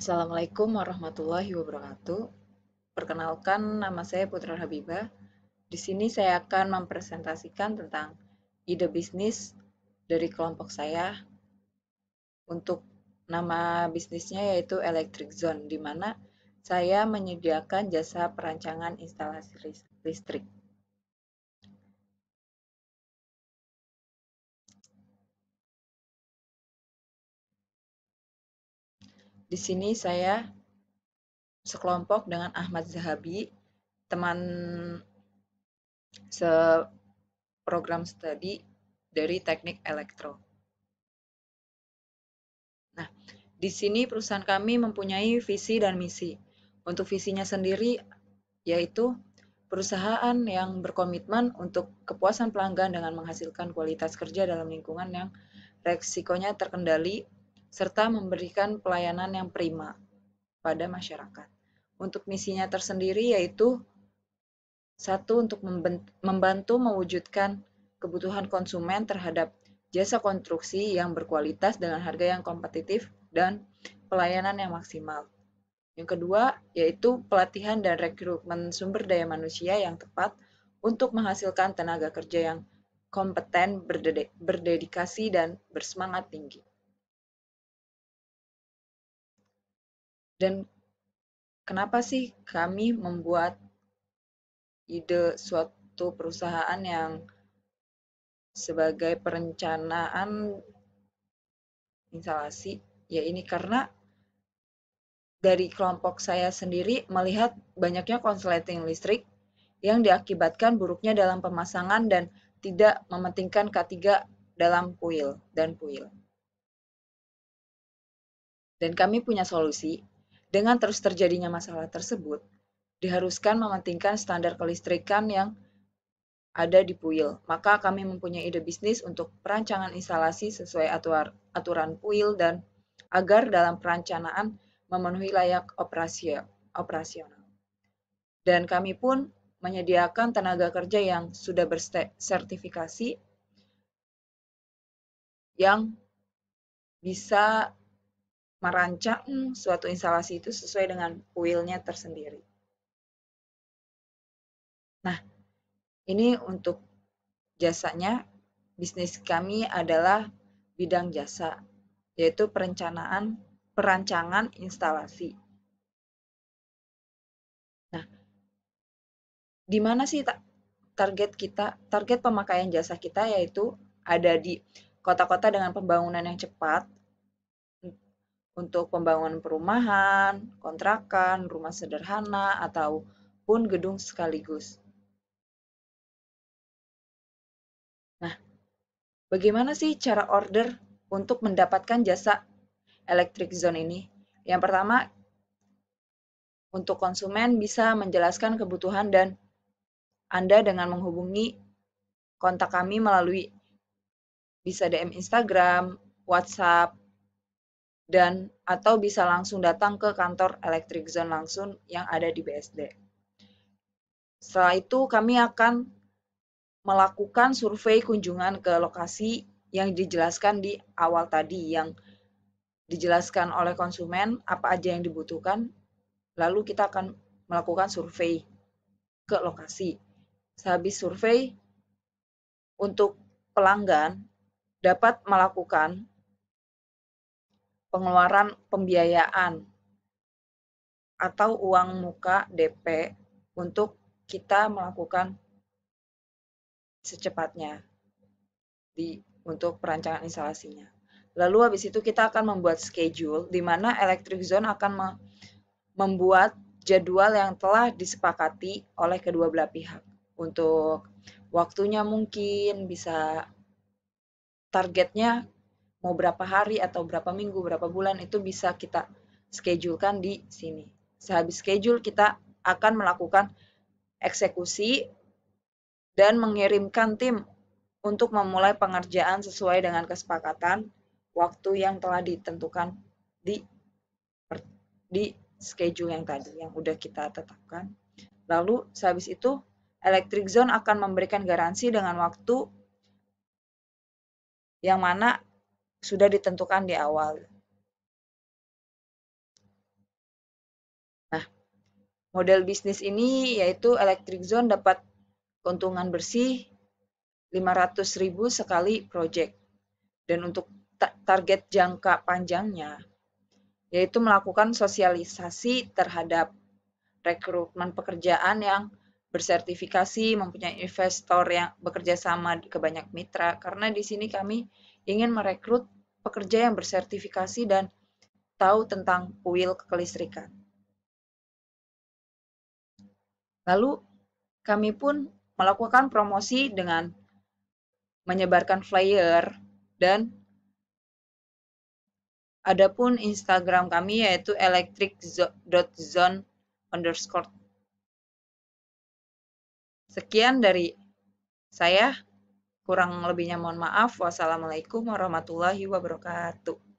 Assalamualaikum warahmatullahi wabarakatuh. Perkenalkan, nama saya Putra Habibah. Di sini saya akan mempresentasikan tentang ide bisnis dari kelompok saya untuk nama bisnisnya yaitu Electric Zone, di mana saya menyediakan jasa perancangan instalasi listrik. Di sini saya sekelompok dengan Ahmad Zahabi, teman seprogram studi dari teknik elektro. Nah, di sini perusahaan kami mempunyai visi dan misi. Untuk visinya sendiri yaitu perusahaan yang berkomitmen untuk kepuasan pelanggan dengan menghasilkan kualitas kerja dalam lingkungan yang resikonya terkendali serta memberikan pelayanan yang prima pada masyarakat. Untuk misinya tersendiri yaitu satu untuk membantu mewujudkan kebutuhan konsumen terhadap jasa konstruksi yang berkualitas dengan harga yang kompetitif dan pelayanan yang maksimal. Yang kedua yaitu pelatihan dan rekrutmen sumber daya manusia yang tepat untuk menghasilkan tenaga kerja yang kompeten, berdedikasi, dan bersemangat tinggi. dan kenapa sih kami membuat ide suatu perusahaan yang sebagai perencanaan instalasi ya ini karena dari kelompok saya sendiri melihat banyaknya konsleting listrik yang diakibatkan buruknya dalam pemasangan dan tidak mementingkan K3 dalam kuil dan kuil. Dan kami punya solusi dengan terus terjadinya masalah tersebut, diharuskan mementingkan standar kelistrikan yang ada di PUIL. Maka kami mempunyai ide bisnis untuk perancangan instalasi sesuai atuar, aturan PUIL dan agar dalam perancanaan memenuhi layak operasi, operasional. Dan kami pun menyediakan tenaga kerja yang sudah bersertifikasi yang bisa merancang hmm. suatu instalasi itu sesuai dengan kuilnya tersendiri. Nah, ini untuk jasanya, bisnis kami adalah bidang jasa, yaitu perencanaan, perancangan instalasi. Nah, di mana sih target kita, target pemakaian jasa kita yaitu ada di kota-kota dengan pembangunan yang cepat, untuk pembangunan perumahan, kontrakan, rumah sederhana, ataupun gedung sekaligus. Nah, bagaimana sih cara order untuk mendapatkan jasa electric zone ini? Yang pertama, untuk konsumen bisa menjelaskan kebutuhan dan Anda dengan menghubungi kontak kami melalui bisa DM Instagram, WhatsApp, dan atau bisa langsung datang ke kantor Electric Zone langsung yang ada di BSD. Setelah itu kami akan melakukan survei kunjungan ke lokasi yang dijelaskan di awal tadi yang dijelaskan oleh konsumen apa aja yang dibutuhkan lalu kita akan melakukan survei ke lokasi. Sehabis survei untuk pelanggan dapat melakukan pengeluaran pembiayaan atau uang muka DP untuk kita melakukan secepatnya di untuk perancangan instalasinya. Lalu habis itu kita akan membuat schedule di mana electric zone akan membuat jadwal yang telah disepakati oleh kedua belah pihak. Untuk waktunya mungkin bisa targetnya mau berapa hari atau berapa minggu, berapa bulan itu bisa kita schedulekan di sini. Sehabis schedule kita akan melakukan eksekusi dan mengirimkan tim untuk memulai pengerjaan sesuai dengan kesepakatan waktu yang telah ditentukan di di schedule yang tadi yang udah kita tetapkan. Lalu sehabis itu Electric Zone akan memberikan garansi dengan waktu yang mana sudah ditentukan di awal. Nah, model bisnis ini yaitu electric zone dapat keuntungan bersih 500.000 sekali project. Dan untuk target jangka panjangnya yaitu melakukan sosialisasi terhadap rekrutmen pekerjaan yang bersertifikasi, mempunyai investor yang bekerja sama ke banyak mitra. Karena di sini kami ingin merekrut pekerja yang bersertifikasi dan tahu tentang kuil kelistrikan. Lalu kami pun melakukan promosi dengan menyebarkan flyer dan adapun Instagram kami yaitu electric.zone underscore Sekian dari saya. Kurang lebihnya mohon maaf. Wassalamualaikum warahmatullahi wabarakatuh.